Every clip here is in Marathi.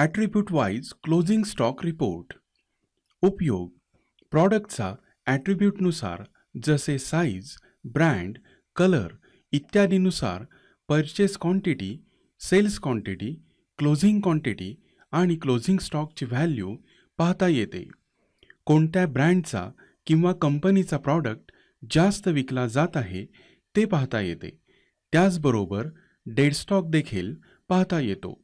attribute wise closing stock report उपयोग प्रॉडक्टचा ॲट्रिब्यूटनुसार जसे साईज ब्रँड कलर इत्यादीनुसार purchase quantity sales quantity closing quantity आणि क्लोझिंग स्टॉकची व्हॅल्यू पाहता येते कोणत्या ब्रँडचा किंवा कंपनीचा प्रॉडक्ट जास्त विकला जात आहे ते पाहता येते त्याचबरोबर डेडस्टॉक देखील पाहता येतो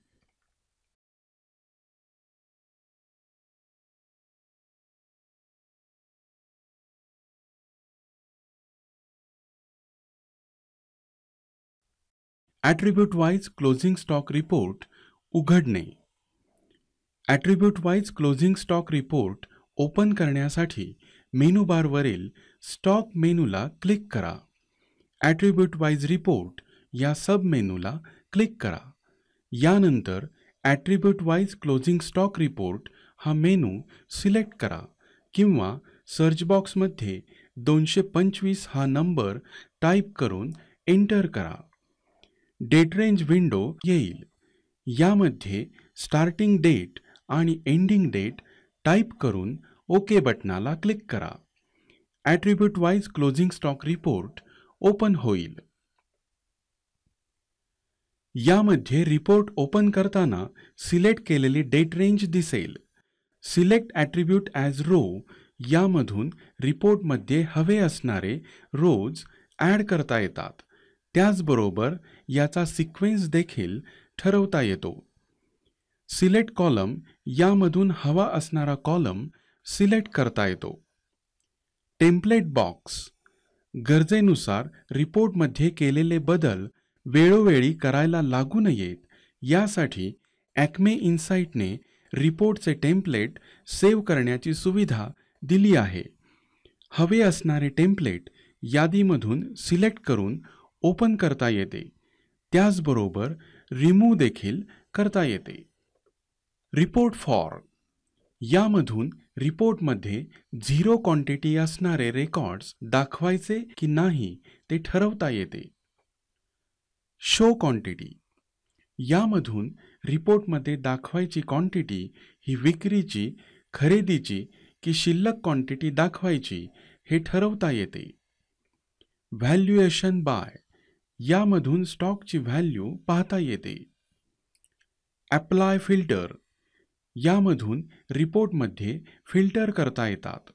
attribute wise closing stock report उघडणे attribute wise closing stock report open करण्यासाठी मेनू बारवरील स्टॉक मेनूला क्लिक करा ॲट्रिब्यूट वाईज रिपोर्ट या सब मेनूला क्लिक करा यानंतर attribute wise closing stock report हा मेनू सिलेक्ट करा किंवा सर्च बॉक्समध्ये दोनशे पंचवीस हा नंबर टाईप करून एंटर करा डेट रेंज विंडो येईल यामध्ये स्टार्टिंग डेट आणि एंडिंग डेट टाईप करून ओके बटनाला क्लिक करा attribute wise closing stock report open होईल यामध्ये रिपोर्ट ओपन करताना सिलेक्ट केलेली डेट रेंज दिसेल सिलेक्ट ॲट्रिब्यूट ॲज रो यामधून रिपोर्टमध्ये हवे असणारे रोज ॲड करता येतात त्याचबरोबर याचा सिक्वेन्स देखील ठरवता येतो सिलेक्ट कॉलम यामधून हवा असणारा कॉलम सिलेक्ट करता येतो टेम्पलेट बॉक्स गरजेनुसार रिपोर्टमध्ये केलेले बदल वेळोवेळी करायला लागू नयेत यासाठी ॲक्मे इन्साईटने रिपोर्टचे टेम्पलेट सेव्ह करण्याची सुविधा दिली आहे हवे असणारे टेम्पलेट यादीमधून सिलेक्ट करून ओपन करता येते त्याचबरोबर रिमूव्ह देखील करता येते रिपोर्ट फॉर यामधून रिपोर्टमध्ये झिरो क्वांटिटी असणारे रेकॉर्ड्स दाखवायचे की नाही ते ठरवता येते शो क्वांटिटी यामधून रिपोर्टमध्ये दाखवायची क्वांटिटी ही विक्रीची खरेदीची की शिल्लक क्वांटिटी दाखवायची हे ठरवता येते व्हॅल्युएशन बाय यामधून स्टॉकची व्हॅल्यू पाहता येते ॲप्लाय फिल्टर यामधून रिपोर्टमध्ये फिल्टर करता येतात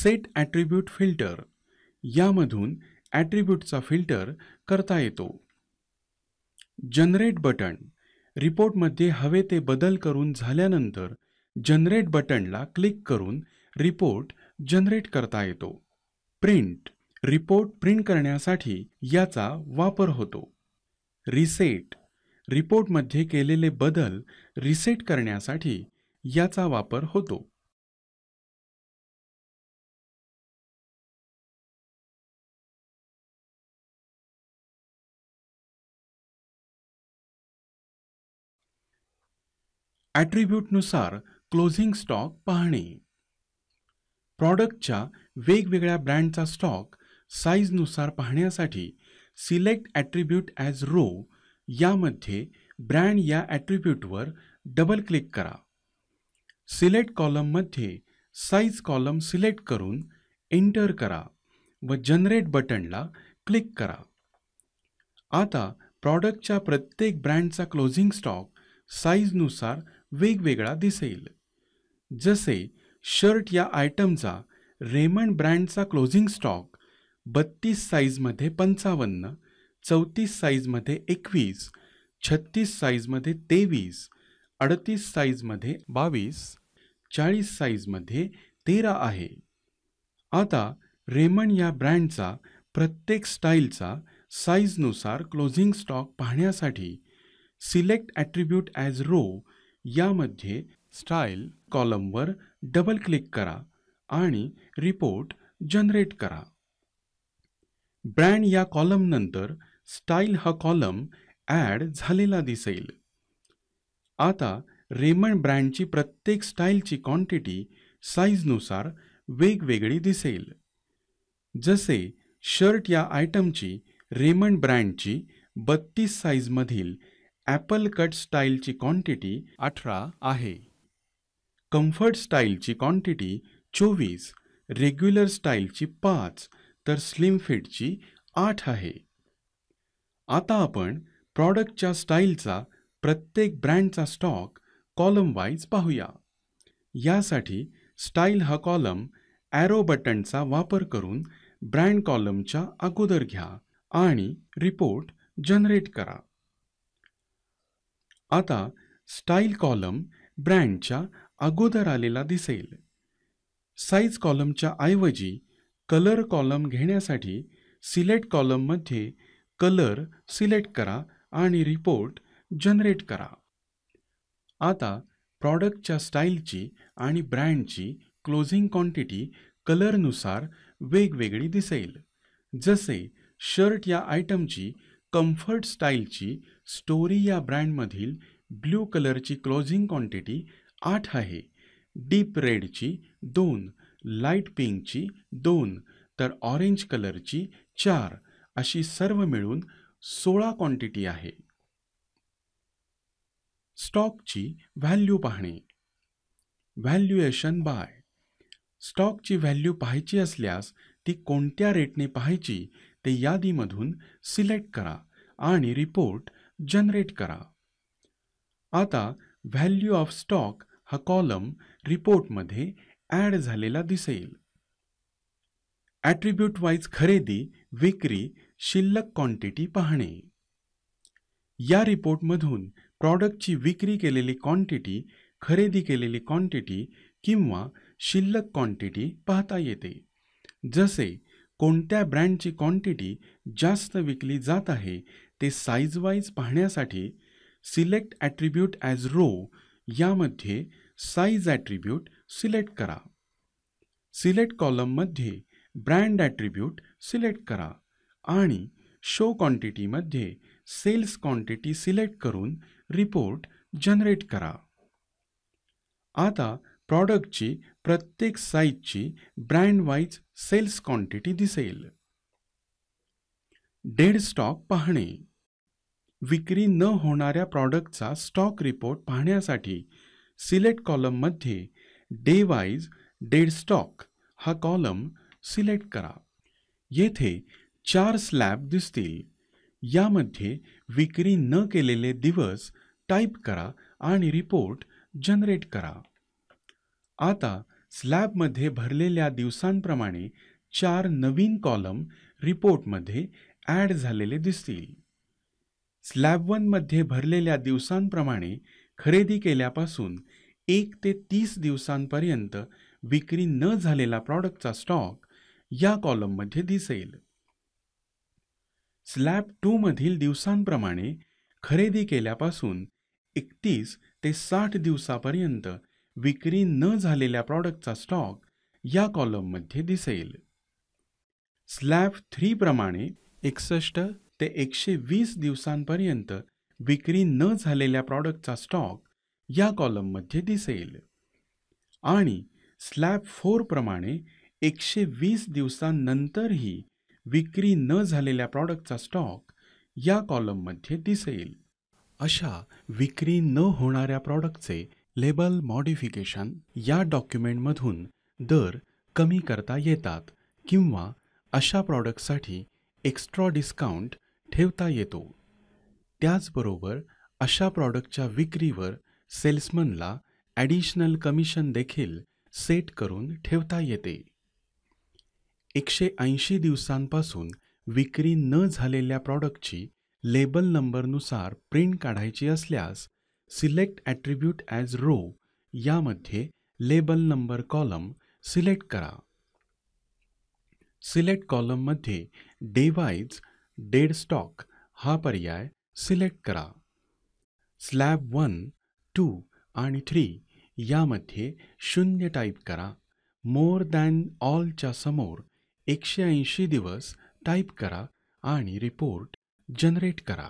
सेट ॲट्रिब्यूट फिल्टर यामधून ॲट्रिब्यूटचा फिल्टर करता येतो जनरेट बटन रिपोर्टमध्ये हवे ते बदल करून झाल्यानंतर जनरेट बटनला क्लिक करून रिपोर्ट जनरेट करता येतो प्रिंट रिपोर्ट प्रिंट करण्यासाठी याचा वापर होतो रिसेट रिपोर्टमध्ये केलेले बदल रिसेट करण्यासाठी याचा वापर होतो ॲट्रिब्यूटनुसार क्लोझिंग स्टॉक पाहणे प्रॉडक्टच्या वेगवेगळ्या ब्रँडचा स्टॉक साईजनुसार पाहण्यासाठी सिलेक्ट ॲट्रिब्यूट ॲज रो यामध्ये ब्रँड या ॲट्रिब्यूटवर डबल क्लिक करा सिलेक्ट कॉलममध्ये साईज कॉलम सिलेक्ट करून एंटर करा व जनरेट बटनला क्लिक करा आता प्रॉडक्टच्या प्रत्येक ब्रँडचा क्लोजिंग स्टॉक साईजनुसार वेगवेगळा दिसेल जसे शर्ट या आयटमचा रेमंड ब्रँडचा क्लोजिंग स्टॉक बत्तीस साईजमध्ये पंचावन्न चौतीस साईजमध्ये एकवीस छत्तीस साईजमध्ये तेवीस अडतीस साईजमध्ये बावीस चाळीस साईजमध्ये तेरा आहे आता रेमन या ब्रँडचा प्रत्येक स्टाईलचा साईजनुसार क्लोजिंग स्टॉक पाहण्यासाठी सिलेक्ट ॲट्रिब्यूट ॲज रो यामध्ये स्टाईल कॉलमवर डबल क्लिक करा आणि रिपोर्ट जनरेट करा ब्रँड या कॉलमनंतर स्टाईल हा कॉलम ॲड झालेला दिसेल आता रेमंड ब्रँडची प्रत्येक स्टाईलची क्वांटिटी साईजनुसार वेगवेगळी दिसेल जसे शर्ट या आयटमची रेमंड ब्रँडची बत्तीस साईजमधील ॲपल कट स्टाईलची क्वांटिटी अठरा आहे कम्फर्ट स्टाईलची क्वांटिटी चोवीस रेग्युलर स्टाईलची पाच तर स्लिम फिटची आठ आहे आता आपण प्रॉडक्टच्या स्टाईलचा प्रत्येक ब्रँडचा स्टॉक कॉलम वाईज पाहूया यासाठी स्टाईल हा कॉलम ॲरो बटनचा वापर करून ब्रँड कॉलमच्या अगोदर घ्या आणि रिपोर्ट जनरेट करा आता स्टाईल कॉलम ब्रँडच्या अगोदर आलेला दिसेल साईज कॉलमच्या ऐवजी कलर कॉलम घेण्यासाठी सिलेक्ट कॉलममध्ये कलर सिलेक्ट करा आणि रिपोर्ट जनरेट करा आता प्रॉडक्टच्या स्टाईलची आणि ब्रँडची क्लोजिंग क्वांटिटी कलरनुसार वेगवेगळी दिसेल जसे शर्ट या आयटमची कम्फर्ट स्टाईलची स्टोरी या ब्रँडमधील ब्ल्यू कलरची क्लोजिंग क्वांटिटी आठ आहे डीप रेडची दोन लाईट पिंकची दोन तर ऑरेंज कलरची चार अशी सर्व मिळून सोळा क्वांटिटी आहे स्टॉकची व्हॅल्यू पाहणे व्हॅल्युएशन बाय स्टॉकची व्हॅल्यू पाहायची असल्यास ती कोणत्या रेटने पाहायची ते यादीमधून सिलेक्ट करा आणि रिपोर्ट जनरेट करा आता व्हॅल्यू ऑफ स्टॉक हा कॉलम रिपोर्टमध्ये ॲड झालेला दिसेल ॲट्रिब्यूट वाईज खरेदी विक्री शिल्लक क्वांटिटी पाहणे या रिपोर्टमधून प्रॉडक्टची विक्री केलेली क्वांटिटी खरेदी केलेली क्वांटिटी किंवा शिल्लक क्वांटिटी पाहता येते जसे कोणत्या ब्रँडची क्वांटिटी जास्त विकली जात आहे ते साईजवाईज पाहण्यासाठी सिलेक्ट ॲट्रिब्यूट ॲज रो यामध्ये साईज ॲट्रिब्यूट सिलेक्ट करा सिलेक्ट कॉलममध्ये ब्रँड ॲट्रिब्यूट सिलेक्ट करा आणि शो क्वांटिटीमध्ये सेल्स क्वांटिटी सिलेक्ट करून रिपोर्ट जनरेट करा आता प्रॉडक्टची प्रत्येक साईजची ब्रँड वाईज सेल्स क्वांटिटी दिसेल डेड स्टॉक पाहणे विक्री न होणाऱ्या प्रॉडक्टचा स्टॉक रिपोर्ट पाहण्यासाठी सिलेक्ट कॉलममध्ये डे वाईज डेड स्टॉक हा कॉलम सिलेक्ट करा येथे चार स्लॅब दिसतील यामध्ये विक्री न केलेले दिवस टाईप करा आणि रिपोर्ट जनरेट करा आता स्लॅबमध्ये भरलेल्या दिवसांप्रमाणे चार नवीन कॉलम रिपोर्टमध्ये ॲड झालेले दिसतील स्लॅब वनमध्ये भरलेल्या दिवसांप्रमाणे खरेदी केल्यापासून एक ते तीस दिवसांपर्यंत विक्री न झालेला प्रॉडक्टचा स्टॉक या कॉलममध्ये दिसेल स्लॅब टू मधील दिवसांप्रमाणे खरेदी केल्यापासून एकतीस ते साठ दिवसापर्यंत विक्री न झालेल्या प्रॉडक्टचा स्टॉक या कॉलममध्ये दिसेल स्लॅब थ्रीप्रमाणे एकसष्ट ते एकशे वीस दिवसांपर्यंत विक्री न झालेल्या प्रॉडक्टचा स्टॉक या कॉलममध्ये दिसेल आणि स्लॅब फोरप्रमाणे एकशे वीस दिवसांनंतरही विक्री न झालेल्या प्रॉडक्टचा स्टॉक या कॉलममध्ये दिसेल अशा विक्री न होणाऱ्या प्रॉडक्टचे लेबल मॉडिफिकेशन या डॉक्युमेंटमधून दर कमी करता येतात किंवा अशा प्रॉडक्टसाठी एक्स्ट्रा डिस्काउंट ठेवता येतो त्याचबरोबर अशा प्रॉडक्टच्या विक्रीवर सेल्समनला ॲडिशनल कमिशन देखील सेट करून ठेवता येते एकशे ऐंशी दिवसांपासून विक्री न झालेल्या प्रॉडक्टची लेबल नंबरनुसार प्रिंट काढायची असल्यास सिलेक्ट ॲट्रिब्यूट ॲज रो यामध्ये लेबल नंबर कॉलम सिलेक्ट करा सिलेक्ट कॉलममध्ये डेवाईज डेड स्टॉक हा पर्याय सिलेक्ट करा स्लॅब वन टू आणि थ्री यामध्ये शून्य टाईप करा मोर दॅन ऑलच्या समोर एकशे ऐंशी दिवस टाईप करा आणि रिपोर्ट जनरेट करा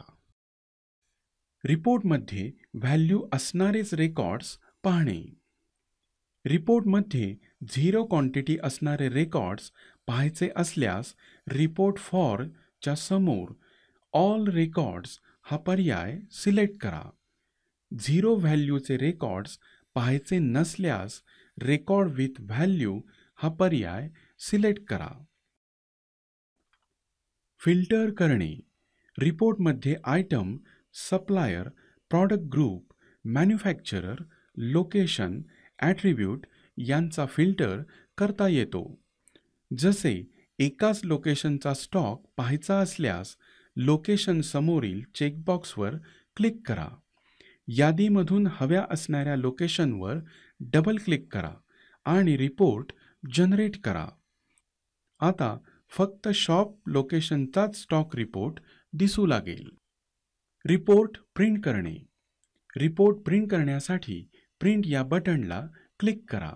रिपोर्टमध्ये व्हॅल्यू असणारेच रेकॉर्ड्स पाहणे रिपोर्टमध्ये झिरो क्वांटिटी असणारे रेकॉर्ड्स पाहायचे असल्यास रिपोर्ट फॉरच्या समोर ऑल रेकॉर्ड्स हा पर्याय सिलेक्ट करा झिरो व्हॅल्यूचे रेकॉर्ड्स पाहायचे नसल्यास रेकॉर्ड विथ व्हॅल्यू हा पर्याय सिलेक्ट करा फिल्टर करणे रिपोर्टमध्ये item supplier product group manufacturer location attribute यांचा फिल्टर करता येतो जसे एकाच लोकेशनचा स्टॉक पाहायचा असल्यास लोकेशन समोरील चेकबॉक्सवर क्लिक करा यादीमधून हव्या असणाऱ्या लोकेशनवर डबल क्लिक करा आणि रिपोर्ट जनरेट करा आता फक्त शॉप लोकेशनचाच स्टॉक रिपोर्ट दिसू लागेल रिपोर्ट प्रिंट करणे रिपोर्ट प्रिंट करण्यासाठी प्रिंट या बटणला क्लिक करा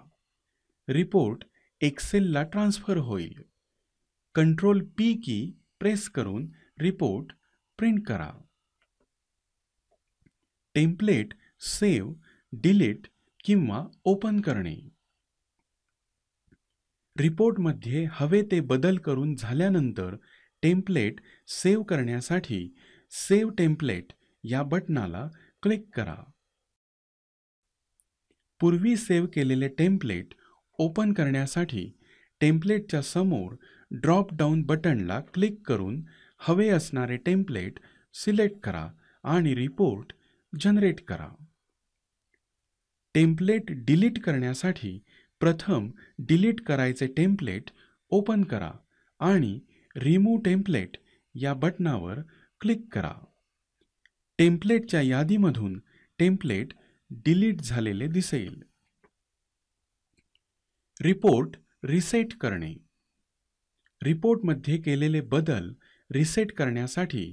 रिपोर्ट एक्सेलला ट्रान्स्फर होईल कंट्रोल पी की प्रेस करून रिपोर्ट प्रिंट करा टेम्प्लेट सेव्ह डिलीट किंवा ओपन करणे रिपोर्टमध्ये हवे ते बदल करून झाल्यानंतर टेम्प्लेट सेव्ह करण्यासाठी सेव्ह टेम्प्लेट या बटणाला क्लिक करा पूर्वी सेव्ह केलेले टेम्प्लेट ओपन करण्यासाठी टेम्प्लेटच्या समोर ड्रॉप डाऊन बटनला क्लिक करून हवे असणारे टेम्प्लेट सिलेक्ट करा आणि रिपोर्ट जनरेट करा टेम्पलेट डिलीट करण्यासाठी प्रथम डिलीट करायचे टेम्पलेट ओपन करा आणि रिमूव्ह टेम्पलेट या बटनावर क्लिक करा टेम्पलेटच्या यादीमधून टेम्पलेट डिलीट झालेले दिसेल रिपोर्ट रिसेट करणे रिपोर्टमध्ये केलेले बदल रिसेट करण्यासाठी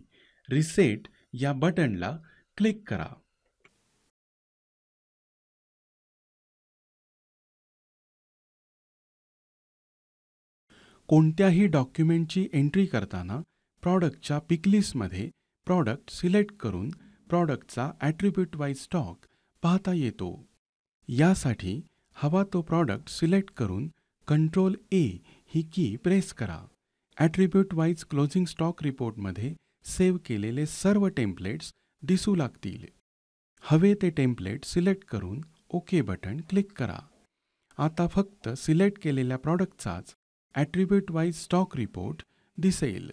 रिसेट या बटनला क्लिक करा कोणत्याही डॉक्युमेंटची एंट्री करताना प्रॉडक्टच्या पिकलिस्टमध्ये प्रॉडक्ट सिलेक्ट करून प्रॉडक्टचा ॲट्रिब्यूट वाईज स्टॉक पाहता येतो यासाठी हवा तो प्रॉडक्ट सिलेक्ट करून कंट्रोल ए ही की प्रेस करा ॲट्रिब्यूट वाईज क्लोजिंग स्टॉक रिपोर्टमध्ये सेव्ह केलेले सर्व टेम्पलेट्स दिसू लागतील हवे ते टेम्पलेट सिलेक्ट करून ओके बटन क्लिक करा आता फक्त सिलेक्ट केलेल्या प्रॉडक्टचाच ॲट्रिब्यूट वाईज स्टॉक रिपोर्ट दिसेल